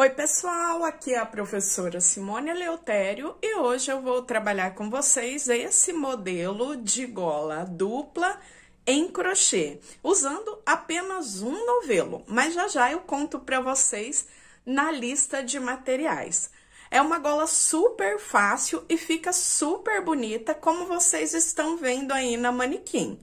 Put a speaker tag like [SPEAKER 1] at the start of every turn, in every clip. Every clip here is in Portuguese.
[SPEAKER 1] Oi, pessoal, aqui é a professora Simone Leotério e hoje eu vou trabalhar com vocês esse modelo de gola dupla em crochê, usando apenas um novelo, mas já já eu conto para vocês na lista de materiais. É uma gola super fácil e fica super bonita, como vocês estão vendo aí na manequim.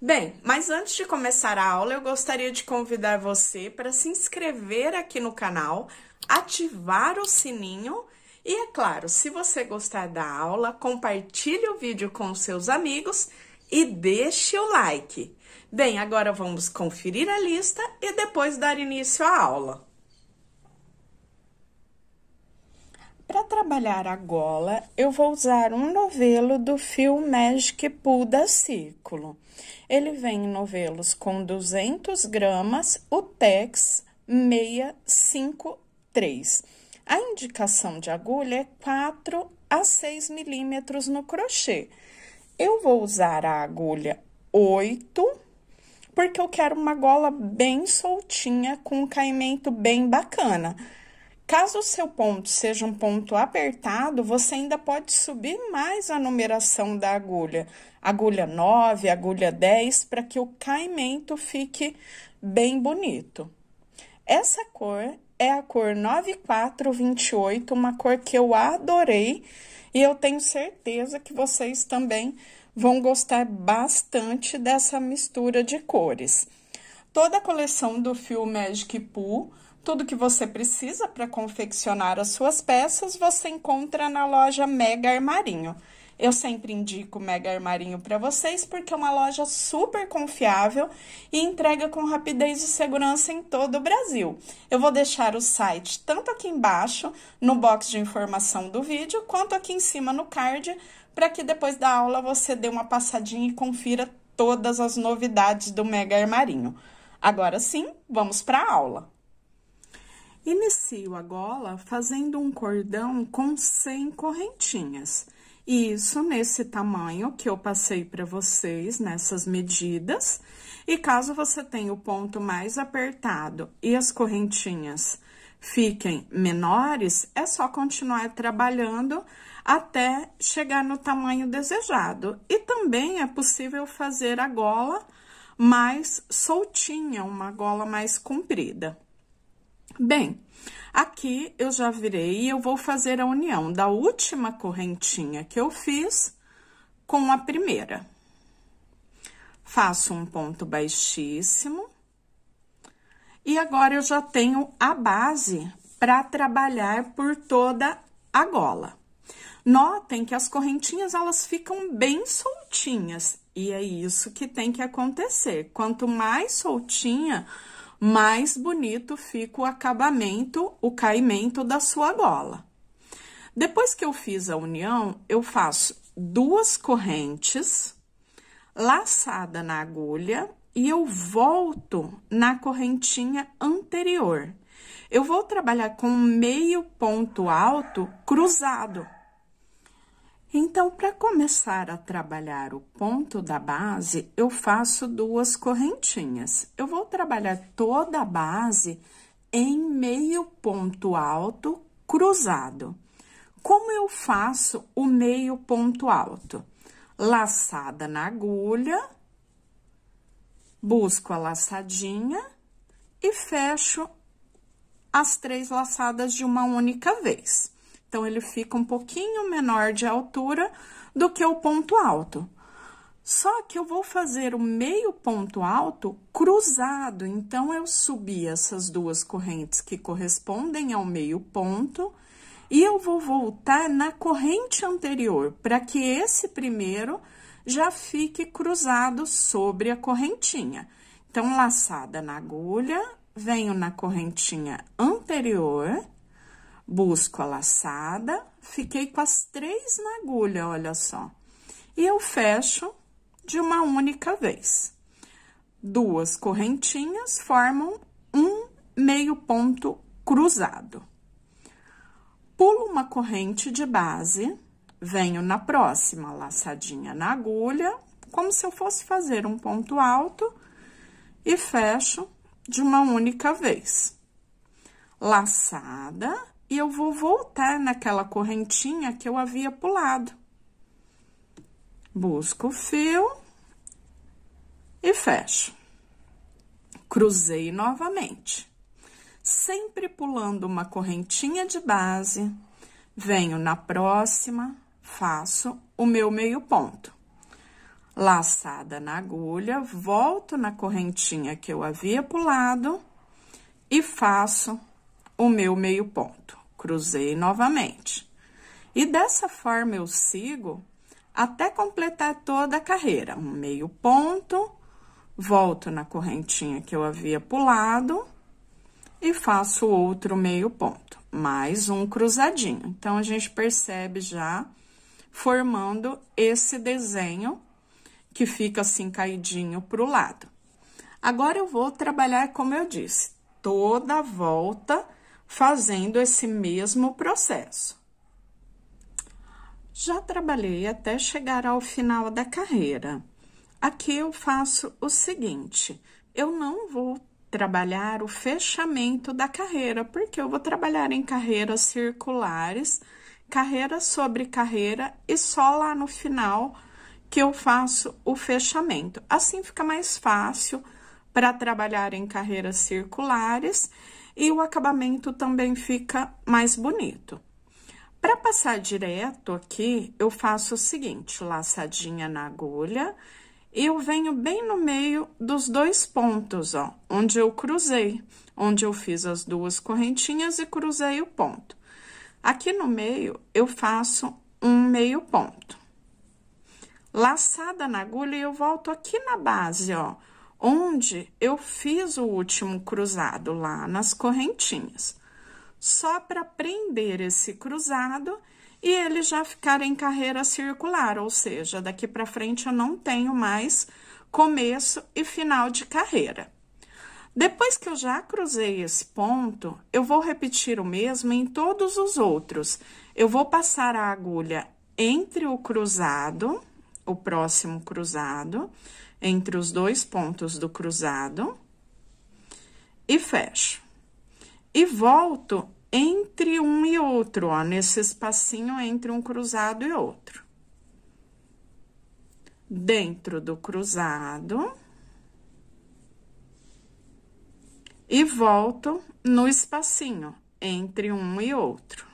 [SPEAKER 1] Bem, mas antes de começar a aula, eu gostaria de convidar você para se inscrever aqui no canal, ativar o sininho e, é claro, se você gostar da aula, compartilhe o vídeo com seus amigos e deixe o like. Bem, agora vamos conferir a lista e depois dar início à aula. trabalhar a gola, eu vou usar um novelo do fio Magic Pool da Círculo. Ele vem em novelos com 200 gramas, o TEX 653. A indicação de agulha é 4 a 6 milímetros no crochê. Eu vou usar a agulha 8, porque eu quero uma gola bem soltinha, com um caimento bem bacana. Caso o seu ponto seja um ponto apertado, você ainda pode subir mais a numeração da agulha, agulha 9, agulha 10, para que o caimento fique bem bonito. Essa cor é a cor 9428, uma cor que eu adorei e eu tenho certeza que vocês também vão gostar bastante dessa mistura de cores. Toda a coleção do Fio Magic Pool tudo que você precisa para confeccionar as suas peças você encontra na loja Mega Armarinho. Eu sempre indico Mega Armarinho para vocês porque é uma loja super confiável e entrega com rapidez e segurança em todo o Brasil. Eu vou deixar o site tanto aqui embaixo, no box de informação do vídeo, quanto aqui em cima no card, para que depois da aula você dê uma passadinha e confira todas as novidades do Mega Armarinho. Agora sim, vamos para a aula. Inicio a gola fazendo um cordão com 100 correntinhas. Isso nesse tamanho que eu passei para vocês, nessas medidas. E caso você tenha o ponto mais apertado e as correntinhas fiquem menores, é só continuar trabalhando até chegar no tamanho desejado. E também é possível fazer a gola mais soltinha, uma gola mais comprida. Bem, aqui eu já virei e eu vou fazer a união da última correntinha que eu fiz com a primeira. Faço um ponto baixíssimo. E agora eu já tenho a base para trabalhar por toda a gola. Notem que as correntinhas elas ficam bem soltinhas e é isso que tem que acontecer. Quanto mais soltinha, mais bonito fica o acabamento, o caimento da sua gola. Depois que eu fiz a união, eu faço duas correntes laçada na agulha e eu volto na correntinha anterior. Eu vou trabalhar com meio ponto alto cruzado, então, para começar a trabalhar o ponto da base, eu faço duas correntinhas. Eu vou trabalhar toda a base em meio ponto alto cruzado. Como eu faço o meio ponto alto? Laçada na agulha, busco a laçadinha e fecho as três laçadas de uma única vez. Então, ele fica um pouquinho menor de altura do que o ponto alto. Só que eu vou fazer o meio ponto alto cruzado, então eu subi essas duas correntes que correspondem ao meio ponto e eu vou voltar na corrente anterior para que esse primeiro já fique cruzado sobre a correntinha. Então, laçada na agulha, venho na correntinha anterior busco a laçada, fiquei com as três na agulha, olha só. E eu fecho de uma única vez. Duas correntinhas formam um meio ponto cruzado. Pulo uma corrente de base, venho na próxima laçadinha na agulha, como se eu fosse fazer um ponto alto, e fecho de uma única vez. Laçada, e eu vou voltar naquela correntinha que eu havia pulado. Busco o fio e fecho. Cruzei novamente. Sempre pulando uma correntinha de base, venho na próxima, faço o meu meio ponto. Laçada na agulha, volto na correntinha que eu havia pulado e faço o meu meio ponto cruzei novamente. E dessa forma eu sigo até completar toda a carreira. Um meio ponto, volto na correntinha que eu havia pulado e faço outro meio ponto, mais um cruzadinho. Então, a gente percebe já formando esse desenho que fica assim caidinho para o lado. Agora, eu vou trabalhar, como eu disse, toda a volta fazendo esse mesmo processo. Já trabalhei até chegar ao final da carreira. Aqui eu faço o seguinte: eu não vou trabalhar o fechamento da carreira, porque eu vou trabalhar em carreiras circulares, carreira sobre carreira, e só lá no final que eu faço o fechamento. Assim fica mais fácil para trabalhar em carreiras circulares e o acabamento também fica mais bonito. Para passar direto aqui, eu faço o seguinte, laçadinha na agulha, e eu venho bem no meio dos dois pontos, ó, onde eu cruzei, onde eu fiz as duas correntinhas e cruzei o ponto. Aqui no meio, eu faço um meio ponto. Laçada na agulha, eu volto aqui na base, ó, onde eu fiz o último cruzado lá nas correntinhas, só para prender esse cruzado e ele já ficar em carreira circular, ou seja, daqui para frente eu não tenho mais começo e final de carreira. Depois que eu já cruzei esse ponto, eu vou repetir o mesmo em todos os outros. Eu vou passar a agulha entre o cruzado, o próximo cruzado, entre os dois pontos do cruzado e fecho. E volto entre um e outro, ó, nesse espacinho entre um cruzado e outro. Dentro do cruzado. E volto no espacinho entre um e outro.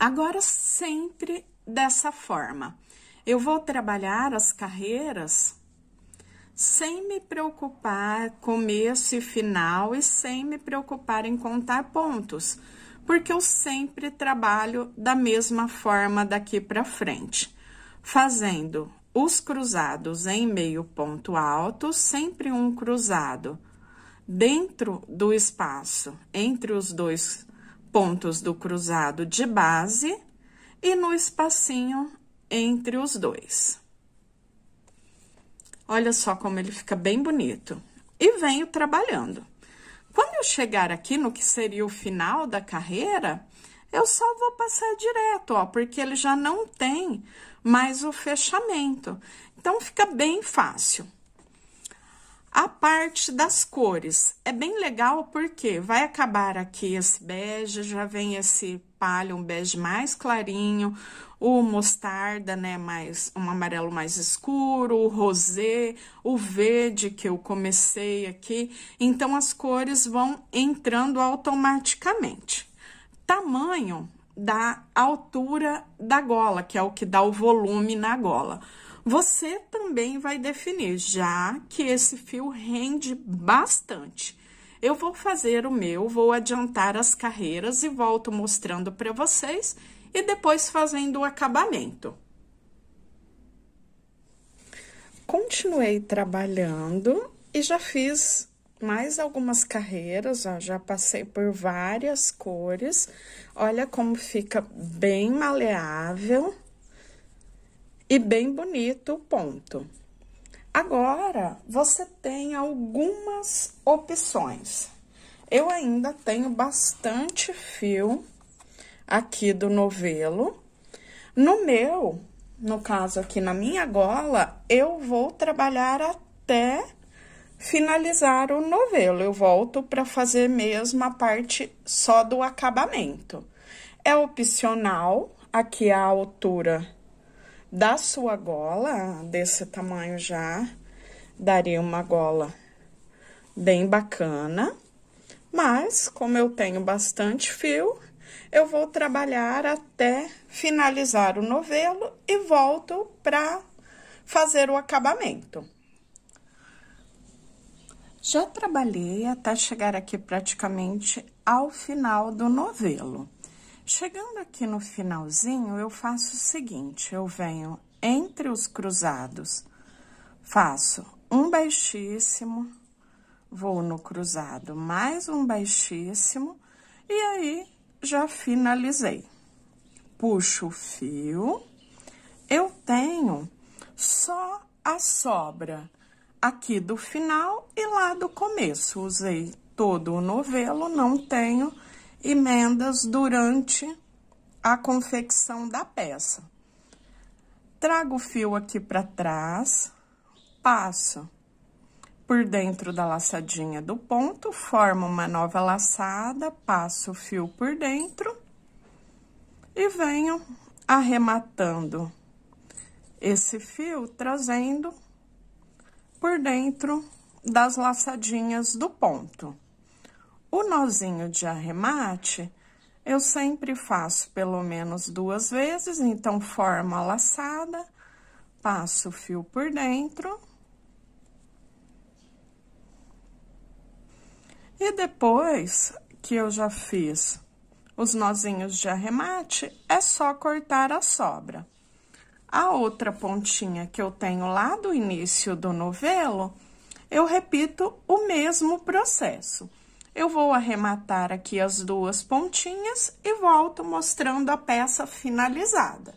[SPEAKER 1] Agora, sempre dessa forma. Eu vou trabalhar as carreiras sem me preocupar começo e final e sem me preocupar em contar pontos, porque eu sempre trabalho da mesma forma daqui para frente, fazendo os cruzados em meio ponto alto, sempre um cruzado dentro do espaço entre os dois pontos do cruzado de base e no espacinho entre os dois. Olha só como ele fica bem bonito. E venho trabalhando. Quando eu chegar aqui no que seria o final da carreira, eu só vou passar direto, ó, porque ele já não tem mais o fechamento. Então, fica bem fácil. A parte das cores é bem legal porque vai acabar aqui esse bege, já vem esse palha, um bege mais clarinho, o mostarda, né, mais um amarelo mais escuro, o rosé, o verde que eu comecei aqui. Então as cores vão entrando automaticamente. Tamanho da altura da gola, que é o que dá o volume na gola. Você também vai definir, já que esse fio rende bastante. Eu vou fazer o meu, vou adiantar as carreiras e volto mostrando para vocês e depois fazendo o acabamento. Continuei trabalhando e já fiz mais algumas carreiras, ó, já passei por várias cores. Olha como fica bem maleável e bem bonito o ponto. Agora, você tem algumas opções. Eu ainda tenho bastante fio aqui do novelo. No meu, no caso aqui na minha gola, eu vou trabalhar até finalizar o novelo. Eu volto para fazer mesmo a parte só do acabamento. É opcional aqui a altura da sua gola, desse tamanho já, daria uma gola bem bacana. Mas, como eu tenho bastante fio, eu vou trabalhar até finalizar o novelo e volto para fazer o acabamento. Já trabalhei até chegar aqui praticamente ao final do novelo. Chegando aqui no finalzinho, eu faço o seguinte, eu venho entre os cruzados, faço um baixíssimo, vou no cruzado mais um baixíssimo, e aí, já finalizei. Puxo o fio, eu tenho só a sobra aqui do final e lá do começo. Usei todo o novelo, não tenho emendas durante a confecção da peça. Trago o fio aqui para trás, passo por dentro da laçadinha do ponto, formo uma nova laçada, passo o fio por dentro e venho arrematando esse fio, trazendo por dentro das laçadinhas do ponto. O nozinho de arremate, eu sempre faço pelo menos duas vezes, então, forma a laçada, passo o fio por dentro. E depois que eu já fiz os nozinhos de arremate, é só cortar a sobra. A outra pontinha que eu tenho lá do início do novelo, eu repito o mesmo processo. Eu vou arrematar aqui as duas pontinhas e volto mostrando a peça finalizada.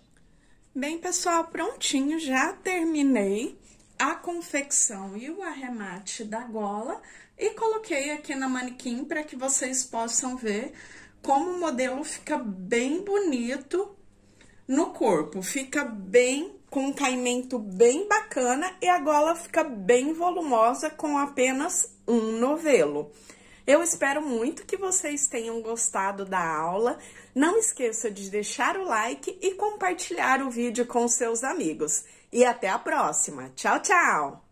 [SPEAKER 1] Bem, pessoal, prontinho, já terminei a confecção e o arremate da gola e coloquei aqui na manequim para que vocês possam ver como o modelo fica bem bonito no corpo, fica bem com um caimento bem bacana e a gola fica bem volumosa com apenas um novelo. Eu espero muito que vocês tenham gostado da aula. Não esqueça de deixar o like e compartilhar o vídeo com seus amigos. E até a próxima. Tchau, tchau!